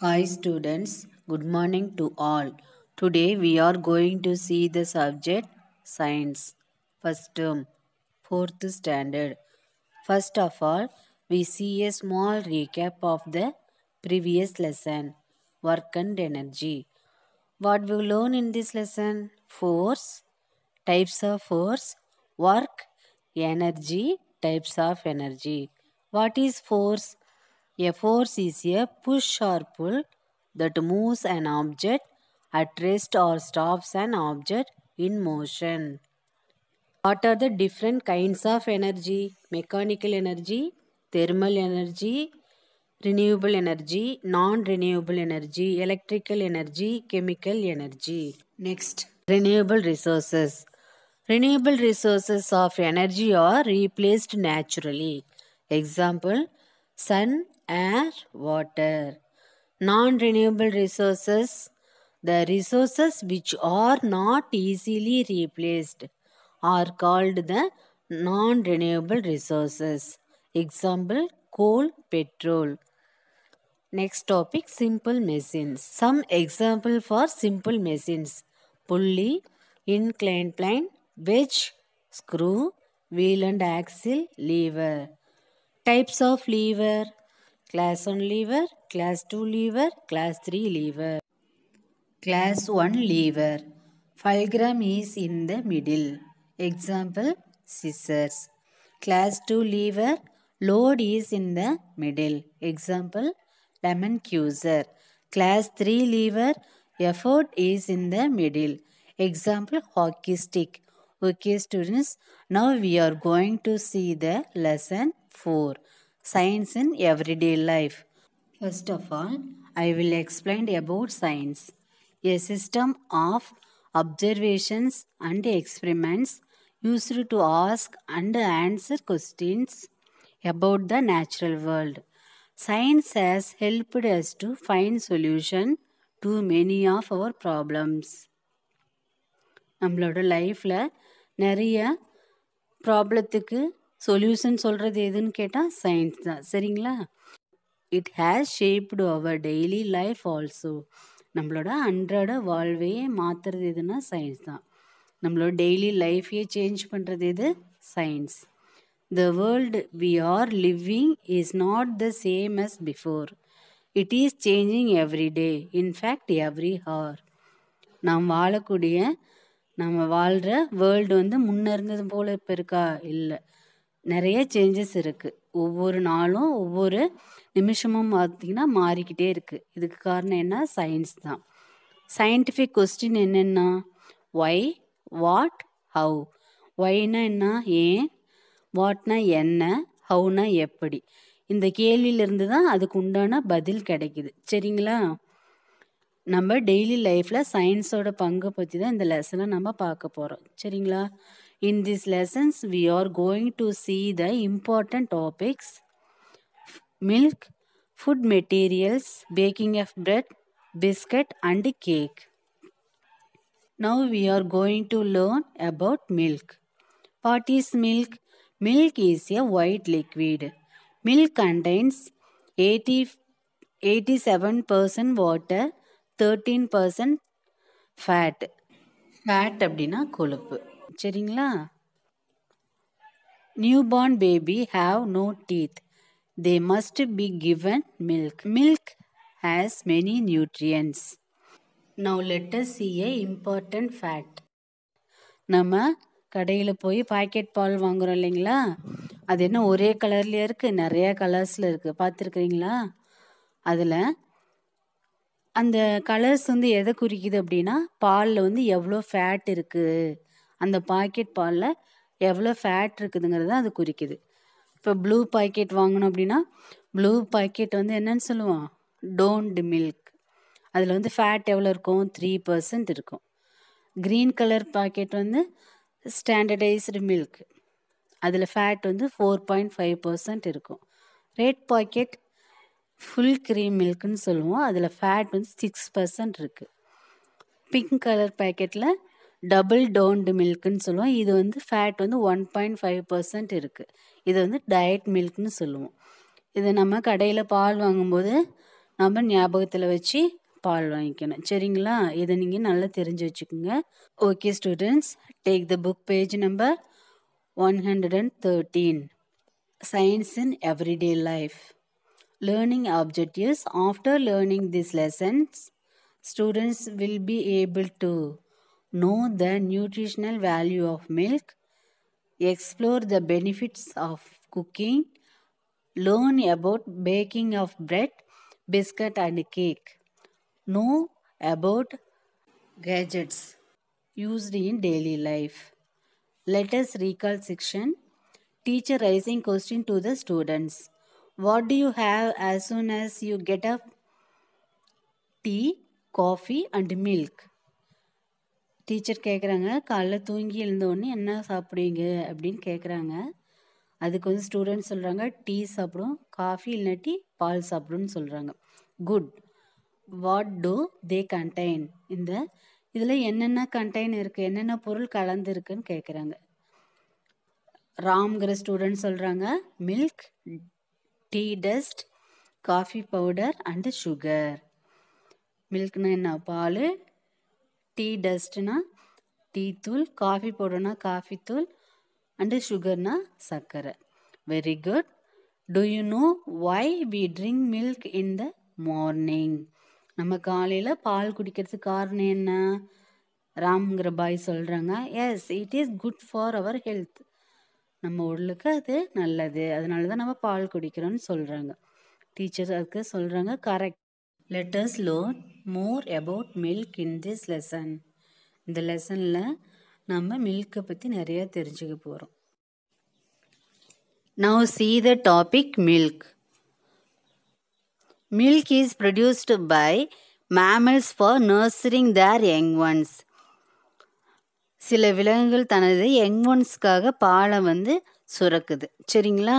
Hi students, good morning to all. Today we are going to see the subject Science, first term, um, fourth standard. First of all, we see a small recap of the previous lesson, work and energy. What we learn in this lesson? Force, types of force, work energy types of energy what is force a force is a push or pull that moves an object at rest or stops an object in motion what are the different kinds of energy mechanical energy thermal energy renewable energy, non-renewable energy, electrical energy, chemical energy. Next, renewable resources renewable resources of energy are replaced naturally. Example, sun, air, water. Non-renewable resources, the resources which are not easily replaced are called the non-renewable resources. Example, coal, petrol. Next topic, simple machines. Some example for simple machines. Pulley, inclined plane, wedge, screw, wheel and axle, lever. Types of lever. Class 1 lever, class 2 lever, class 3 lever. Class 1 lever. Fulcrum is in the middle. Example, scissors. Class 2 lever, load is in the middle. Example, lemon cuser. Class 3 lever, effort is in the middle. Example, hockey stick. Okay students, now we are going to see the lesson 4, Science in Everyday Life. First of all, I will explain about science. A system of observations and experiments used to ask and answer questions about the natural world. Science has helped us to find solution to many of our problems. நம்மளோட லைஃப்பில் நிறைய ப்ராப்ளத்துக்கு solution சொல்கிறது எதுன்னு கேட்டால் science தான் சரிங்களா it has shaped our daily life also நம்மளோட அன்றாட வாழ்வையே மாற்றுறது எதுனா சயின்ஸ் தான் நம்மளோட டெய்லி லைஃப்பையே சேஞ்ச் பண்ணுறது எது science the world we are living is not the same as before it is changing every day in fact every hour நாம் வாழக்கூடிய நம்ம வாழ்கிற வேர்ல்டு வந்து முன்னே இருந்தது போல் இப்போ இருக்கா இல்லை நிறைய சேஞ்சஸ் இருக்குது ஒவ்வொரு நாளும் ஒவ்வொரு நிமிஷமும் பார்த்திங்கன்னா மாறிக்கிட்டே இருக்குது இதுக்கு காரணம் என்ன சயின்ஸ் தான் சயின்டிஃபிக் கொஸ்டின் என்னென்னா ஒய் வாட் ஹவு ஒய்னா என்ன ஏன் வாட்னா என்ன ஹவுனா எப்படி இந்த கேள்வியிலிருந்து தான் அதுக்கு உண்டான பதில் கிடைக்குது சரிங்களா நம்ம டெய்லி லைஃப்பில் சயின்ஸோட பங்கு பற்றி தான் இந்த லெசனை நம்ம பார்க்க போகிறோம் சரிங்களா in this lessons we are going to see the important topics milk food materials baking of bread biscuit and cake now we are going to learn about milk what is milk milk is a white liquid milk contains eighty eighty seven percent water thirteen percent fat fat அப்படின்னா கொழுப்பு சரிங்களா newborn baby have no teeth they must be given milk milk has many nutrients now letter C A important fat நம்ம கடையில் போய் packet பால் வாங்குகிறோம் இல்லைங்களா அது என்ன ஒரே கலர்லேயே இருக்குது நிறையா கலர்ஸில் இருக்குது பார்த்துருக்குறீங்களா அதில் அந்த கலர்ஸ் வந்து எதை குறிக்குது அப்படின்னா பாலில் வந்து எவ்வளோ ஃபேட் இருக்குது அந்த பாக்கெட் பாலில் எவ்வளோ ஃபேட் இருக்குதுங்கிறத அது குறிக்குது இப்போ ப்ளூ பாக்கெட் வாங்கினோம் அப்படின்னா ப்ளூ பாக்கெட் வந்து என்னன்னு சொல்லுவோம் டோன்ட் மில்க் அதில் வந்து ஃபேட் எவ்வளோ இருக்கும் த்ரீ பர்சன்ட் இருக்கும் க்ரீன் கலர் பாக்கெட் வந்து ஸ்டாண்டர்டைஸ்டு மில்க் அதில் ஃபேட் வந்து ஃபோர் பாயிண்ட் ஃபைவ் பர்சன்ட் இருக்கும் ரெட் பாக்கெட் ஃபுல் க்ரீம் மில்க்குன்னு சொல்லுவோம் அதில் ஃபேட் வந்து சிக்ஸ் பர்சன்ட் இருக்குது பிங்க் கலர் பேக்கெட்டில் டபுள் டோன்டு மில்க்குன்னு சொல்லுவோம் இது வந்து ஃபேட் வந்து ஒன் பாயிண்ட் ஃபைவ் பர்சன்ட் இருக்குது இது வந்து டயட் மில்க்னு சொல்லுவோம் இது நம்ம கடையில் பால் வாங்கும்போது நம்ம ஞாபகத்தில் வச்சு பால் வாங்கிக்கணும் சரிங்களா இதை நீங்கள் நல்லா தெரிஞ்சு வச்சுக்கோங்க okay students take the book page number one hundred and thirteen science in everyday life learning objectives. After learning these lessons, students will be able to know the nutritional value of milk, explore the benefits of cooking, learn about baking of bread, biscuit and cake, know about gadgets used in daily life. Let us recall section teacher raising question to the students. What do you have as soon as you get up? Tea coffee and milk teacher கேட்குறாங்க காலைல தூங்கி எழுந்தோடனே என்ன சாப்பிடுவீங்க அப்படின்னு கேட்குறாங்க அதுக்கு வந்து students சொல்கிறாங்க டீ சாப்பிடும் காஃபி இல்லாட்டி பால் சாப்பிடும்னு சொல்கிறாங்க good what do they contain இந்த இதில் என்னென்ன கண்டெயின் இருக்குது என்னென்ன பொருள் கலந்துருக்குன்னு கேட்குறாங்க ராம்ங்கிற ஸ்டூடெண்ட் சொல்கிறாங்க milk tea dust coffee powder and sugar மில்க்னா என்ன பால் டீ டஸ்ட்னா டீ தூள் காஃபி பவுடர்னா காஃபி தூள் அண்டு சுகர்னா சர்க்கரை very good do you know why we drink milk in the morning நம்ம காலையில் பால் குடிக்கிறதுக்கு காரணம் என்ன ராம்ங்கிற பாய் சொல்கிறாங்க yes it is good for our health நம்ம உடலுக்கு அது நல்லது அதனால தான் நம்ம பால் குடிக்கிறோன்னு சொல்கிறாங்க டீச்சர்ஸ் அதுக்கு சொல்கிறாங்க correct letters learn more about milk in this lesson இந்த லெசனில் நம்ம மில்க்கை பற்றி நிறையா தெரிஞ்சுக்க போகிறோம் now see the topic milk milk is produced by mammals for nursing their young ones சில விலங்குகள் தனது யங் ஒன்ஸ்க்காக பாலை வந்து சுரக்குது சரிங்களா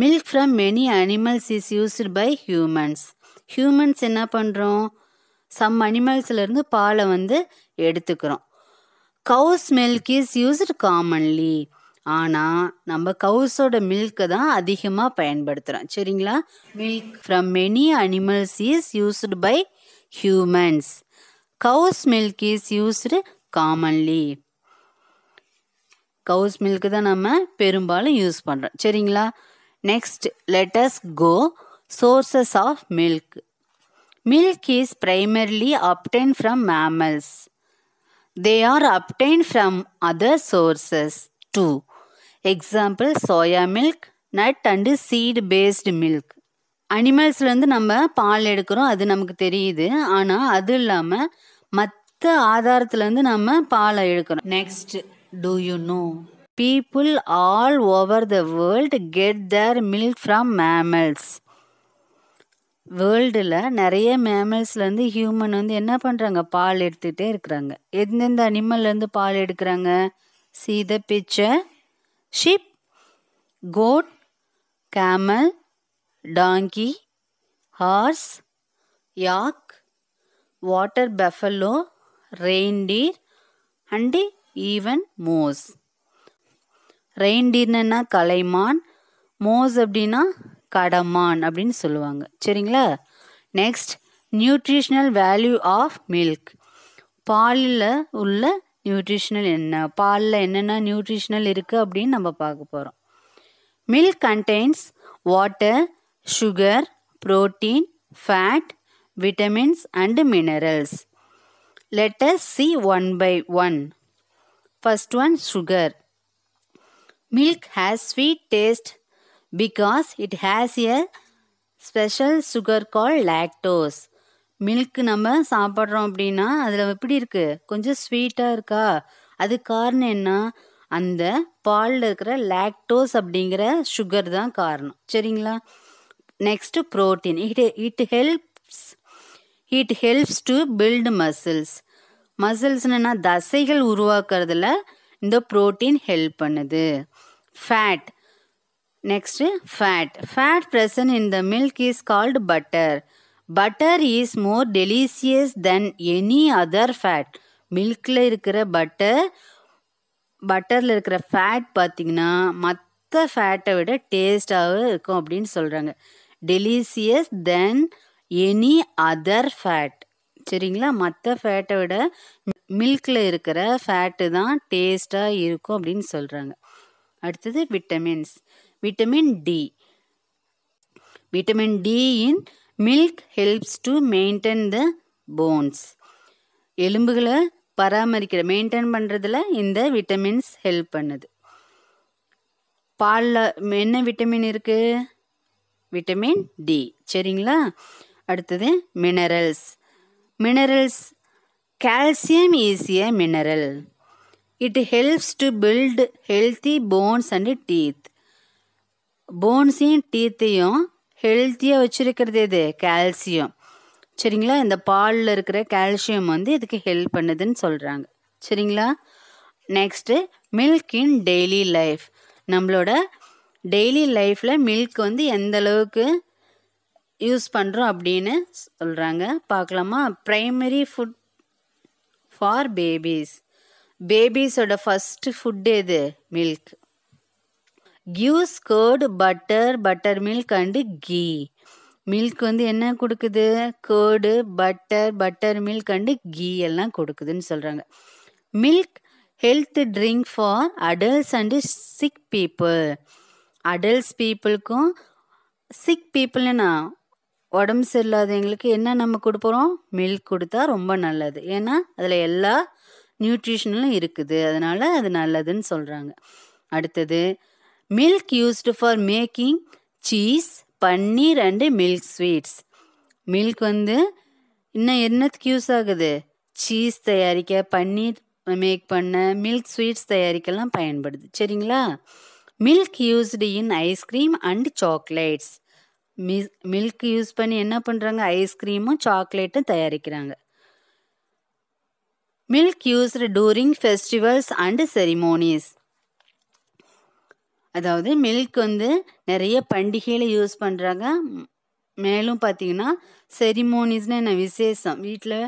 milk from many animals is used by humans humans என்ன பண்ணுறோம் சம் அனிமல்ஸ்லேருந்து பாலை வந்து எடுத்துக்கிறோம் cows milk is used commonly ஆனால் நம்ம கவுஸோட மில்க்கை தான் அதிகமாக பயன்படுத்துகிறோம் சரிங்களா milk from many animals is used by humans cows milk is used commonly cows milk தான் நம்ம பெரும்பாலும் யூஸ் பண்ணுறோம் சரிங்களா next let's go sources of milk milk is primarily obtain from mammals they are obtain from other sources to example soya milk nut and seed based milk அனிமல்ஸ்லேருந்து நம்ம பால் எடுக்கிறோம் அது நமக்கு தெரியுது ஆனால் அது இல்லாமல் மற்ற ஆதாரத்துலேருந்து நம்ம பாலை எடுக்கிறோம் next Do you know people all over the world get their milk from mammals வேர்ல்டில் நிறைய மேமல்ஸ்லேருந்து ஹியூமன் வந்து என்ன பண்ணுறாங்க பால் எடுத்துகிட்டே இருக்கிறாங்க எந்தெந்த அனிமல்லேருந்து பால் எடுக்கிறாங்க சீத பிச்சை sheep goat camel donkey horse yak water buffalo reindeer and even moose ரெயின்டீர்னா கலைமான் மோஸ் அப்படின்னா கடமான் அப்படின்னு சொல்லுவாங்க சரிங்களா next nutritional value of milk பாலில் உள்ள நியூட்ரிஷ்னல் என்ன பாலில் என்னென்ன நியூட்ரிஷ்னல் இருக்குது அப்படின்னு நம்ம பார்க்க போகிறோம் milk contains water sugar protein fat vitamins and minerals letter C one by one First one sugar milk has sweet taste because it has a special sugar call lactose milk நம்ம சாப்பிட்றோம் அப்படின்னா அதில் எப்படி இருக்குது கொஞ்சம் ஸ்வீட்டாக இருக்கா அது காரணம் என்ன அந்த பாலில் இருக்கிற லாக்டோஸ் அப்படிங்கிற சுகர் தான் காரணம் சரிங்களா next protein it it helps it helps to build muscles மசில்ஸ்னா தசைகள் உருவாக்குறதுல இந்த புரோட்டீன் ஹெல்ப் பண்ணுது fat next fat fat present in the milk is called butter butter is more delicious than any other fat மில்கில் இருக்கிற butter பட்டரில் இருக்கிற fat பார்த்தீங்கன்னா மற்ற ஃபேட்டை விட டேஸ்ட்டாகவும் இருக்கும் அப்படின்னு சொல்கிறாங்க delicious than any other fat சரிங்களா மற்ற ஃபேட்டை விட மில்கில் இருக்கிற ஃபேட்டு தான் டேஸ்ட்டாக இருக்கும் அப்படின்னு சொல்கிறாங்க அடுத்தது vitamins vitamin D vitamin D in milk helps to maintain the bones எலும்புகளை பராமரிக்கிற மெயின்டைன் பண்ணுறதுல இந்த விட்டமின்ஸ் ஹெல்ப் பண்ணுது பாலில் என்ன விட்டமின் இருக்குது விட்டமின் டி சரிங்களா அடுத்தது minerals minerals calcium is a mineral it helps to build healthy bones and teeth போன்ஸையும் டீத்தையும் ஹெல்த்தியாக வச்சுருக்கிறது இது கால்சியம் சரிங்களா இந்த பாலில் இருக்கிற கால்சியம் வந்து இதுக்கு ஹெல்ப் பண்ணுதுன்னு சொல்கிறாங்க சரிங்களா next milk in daily life நம்மளோட டெய்லி லைஃப்பில் மில்க் வந்து எந்த அளவுக்கு யூஸ் பண்ணுறோம் அப்படின்னு சொல்கிறாங்க பார்க்கலாமா ப்ரைமரி ஃபுட் ஃபார் பேபீஸ் பேபீஸோட ஃபஸ்ட்டு ஃபுட் எது milk gives curd butter buttermilk and ghee milk வந்து என்ன கொடுக்குது curd butter buttermilk and ghee எல்லாம் கொடுக்குதுன்னு சொல்கிறாங்க milk health drink for adults and sick people adults பீப்புளுக்கும் சிக் பீப்புள்னா உடம்பு சரியில்லாதவங்களுக்கு என்ன நம்ம கொடுப்போம் மில்க் கொடுத்தா ரொம்ப நல்லது ஏன்னா அதில் எல்லா நியூட்ரிஷனலும் இருக்குது அதனால் அது நல்லதுன்னு சொல்கிறாங்க அடுத்தது milk used for making cheese paneer and milk sweets milk வந்து இன்னும் என்னத்துக்கு யூஸ் ஆகுது சீஸ் தயாரிக்க பன்னீர் மேக் பண்ண மில்க் ஸ்வீட்ஸ் தயாரிக்கலாம் பயன்படுது சரிங்களா milk used in ice cream and chocolates மிஸ் மில்க் யூஸ் பண்ணி என்ன பண்ணுறாங்க ஐஸ்கிரீமும் சாக்லேட்டும் தயாரிக்கிறாங்க milk used during festivals and ceremonies அதாவது மில்க் வந்து நிறைய பண்டிகையில் யூஸ் பண்ணுறாங்க மேலும் பார்த்தீங்கன்னா செரிமோனிஸ்னு என்ன விசேஷம் வீட்டில்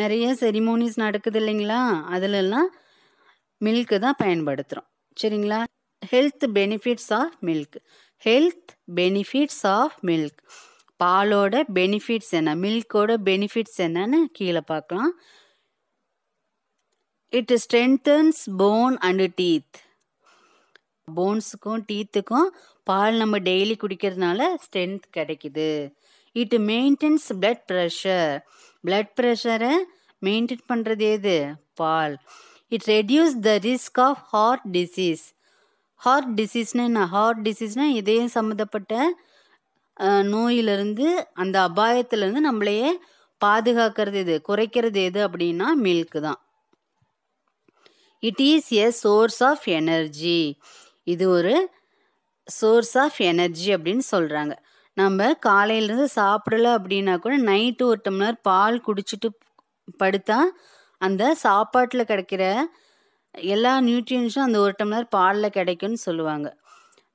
நிறைய செரிமோனிஸ் நடக்குது இல்லைங்களா அதிலெல்லாம் மில்க்கு தான் பயன்படுத்துகிறோம் சரிங்களா health benefits of milk health benefits of milk பாலோட பெனிஃபிட்ஸ் என்ன மில்கோட பெனிஃபிட்ஸ் என்னன்னு கீழே பார்க்கலாம் it strengthens bone and teeth போன்ஸுக்கும் டீத்துக்கும் பால் நம்ம டெய்லி குடிக்கிறதுனால ஸ்ட்ரென்த் கிடைக்குது it maintains blood pressure blood ப்ரெஷரை மெயின்டைன் பண்ணுறது எது பால் it reduce the risk of heart disease heart டிசீஸ்னா என்ன ஹார்ட் டிசீஸ்னால் இதயம் சம்மந்தப்பட்ட நோயிலிருந்து அந்த அபாயத்திலேருந்து நம்மளையே பாதுகாக்கிறது எது குறைக்கிறது எது அப்படின்னா மில்க் தான் it is a source of energy இது ஒரு சோர்ஸ் ஆஃப் எனர்ஜி அப்படின்னு சொல்கிறாங்க நம்ம காலையிலேருந்து சாப்பிடல அப்படின்னா கூட நைட்டு ஒரு டம்ளர் பால் குடிச்சிட்டு படுத்தா அந்த சாப்பாட்டில் கிடைக்கிற எல்லா நியூட்ரியன்ஸும் அந்த ஒரு டம்ளர் பாலில் கிடைக்கும்னு சொல்லுவாங்க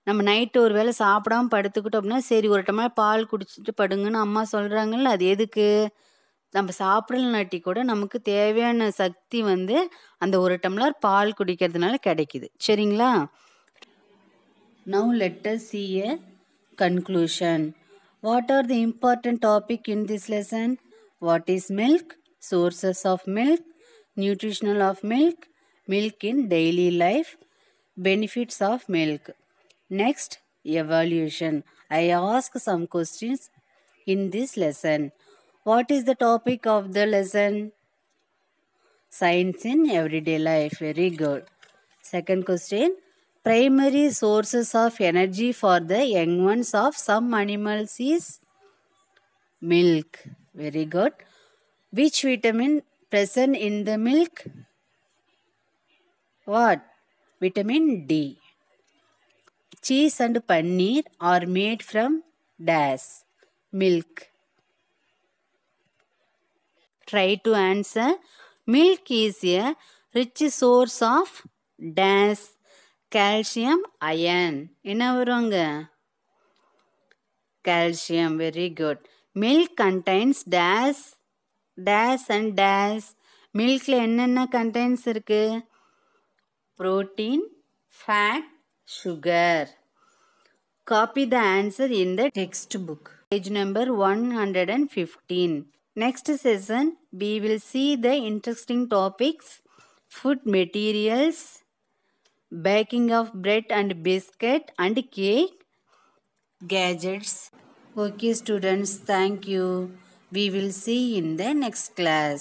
நம்ம நைட்டு ஒரு வேளை சாப்பிடாம படுத்துக்கிட்டோம் அப்படின்னா சரி ஒரு டம்ளர் பால் குடிச்சிட்டு படுங்கன்னு அம்மா சொல்கிறாங்கல்ல அது எதுக்கு நம்ம சாப்பிடலனாட்டி கூட நமக்கு தேவையான சக்தி வந்து அந்த ஒரு டம்ளர் பால் குடிக்கிறதுனால கிடைக்குது சரிங்களா now letter C a conclusion what are the important topic in this lesson what is milk sources of milk nutritional of milk milk in daily life, benefits of milk. Next, evolution. I ask some questions in this lesson. What is the topic of the lesson? Science in everyday life. Very good. Second question. Primary sources of energy for the young ones of some animals is milk. Very good. Which vitamin present in the milk? What? Vitamin D. Cheese and paneer are made from dash milk. Try to answer. Milk is a rich source of dash calcium iron. என்ன வருவாங்க calcium very good milk contains dash dash and dash மில்கில் என்னென்ன contents இருக்குது protein, fat, sugar. Copy the answer in the textbook. Page number 115. Next session, we will see the interesting topics, food materials, baking of bread and biscuit and cake, gadgets. Okay students, thank you. We will see in the next class.